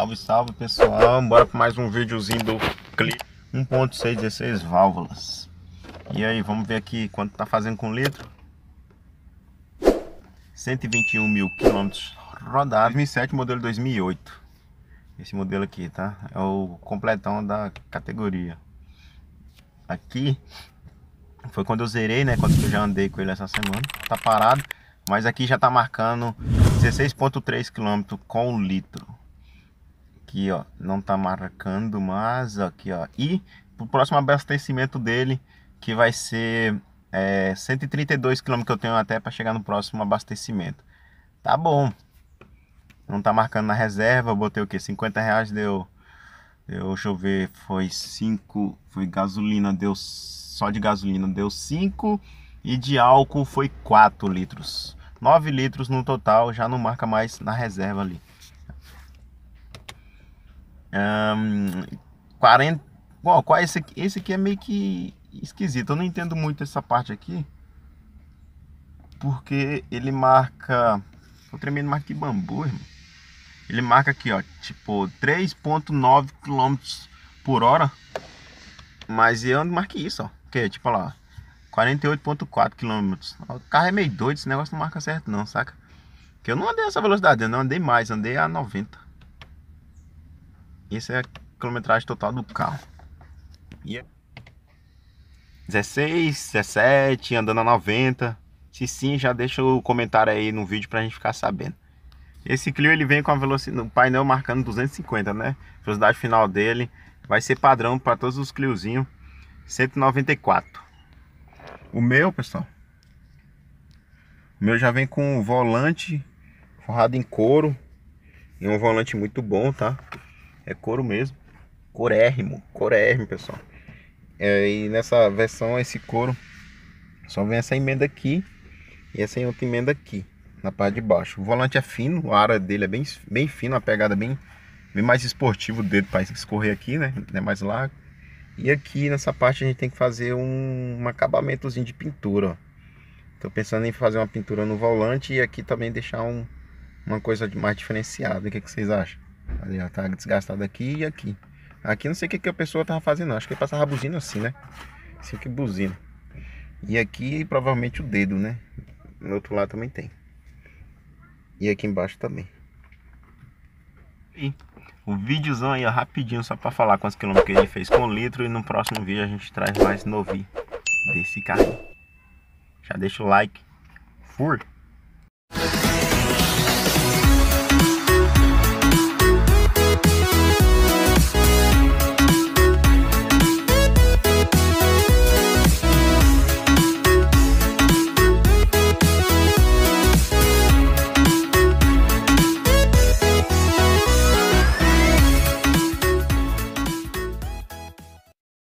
Salve, salve pessoal, bora para mais um videozinho do clipe 1.616 válvulas E aí, vamos ver aqui quanto tá fazendo com litro 121 mil quilômetros rodados 2007, modelo 2008 Esse modelo aqui, tá? É o completão da categoria Aqui foi quando eu zerei, né? Quando eu já andei com ele essa semana Tá parado, mas aqui já tá marcando 16.3 quilômetros com litro aqui, ó, não tá marcando, mas aqui, ó, e o próximo abastecimento dele, que vai ser é, 132 km que eu tenho até para chegar no próximo abastecimento. Tá bom. Não tá marcando na reserva, eu botei o que? 50 reais deu, deu, deixa eu ver, foi 5, foi gasolina, deu, só de gasolina deu 5 e de álcool foi 4 litros. 9 litros no total, já não marca mais na reserva ali. Um, 40. Bom, qual é esse aqui? Esse aqui é meio que esquisito. Eu não entendo muito essa parte aqui. Porque ele marca. o tremendo marca de bambu, irmão. Ele marca aqui, ó. Tipo, 3,9 km por hora. Mas eu não marquei isso, ó. Que é tipo lá, 48,4 km. O carro é meio doido, esse negócio não marca certo, não, saca? Que eu não andei essa velocidade, eu não andei mais, andei a 90. Isso é a quilometragem total do carro. E yeah. 16, 17, andando a 90. Se sim, já deixa o comentário aí no vídeo pra gente ficar sabendo. Esse Clio ele vem com a velocidade, o painel marcando 250, né? A velocidade final dele vai ser padrão para todos os Cliozinhos, 194. O meu, pessoal, o meu já vem com o volante forrado em couro e um volante muito bom, tá? É couro mesmo. Corérrimo. Corérrimo, pessoal. É, e nessa versão, esse couro só vem essa emenda aqui e essa outra emenda aqui, na parte de baixo. O volante é fino, a área dele é bem, bem fina, a pegada bem, bem mais esportiva, o dedo para escorrer aqui, né? É mais largo. E aqui nessa parte a gente tem que fazer um, um acabamentozinho de pintura. Estou pensando em fazer uma pintura no volante e aqui também deixar um, uma coisa mais diferenciada. O que, é que vocês acham? desgastada, já tá desgastada aqui e aqui. Aqui não sei o que, que a pessoa tava fazendo, acho que ele passava buzina assim, né? Assim que buzina. E aqui provavelmente o dedo, né? No outro lado também tem. E aqui embaixo também. E o vídeozão aí, ó, rapidinho, só pra falar quantos quilômetros que ele fez com o litro. E no próximo vídeo a gente traz mais novi desse carro. Já deixa o like. Fui!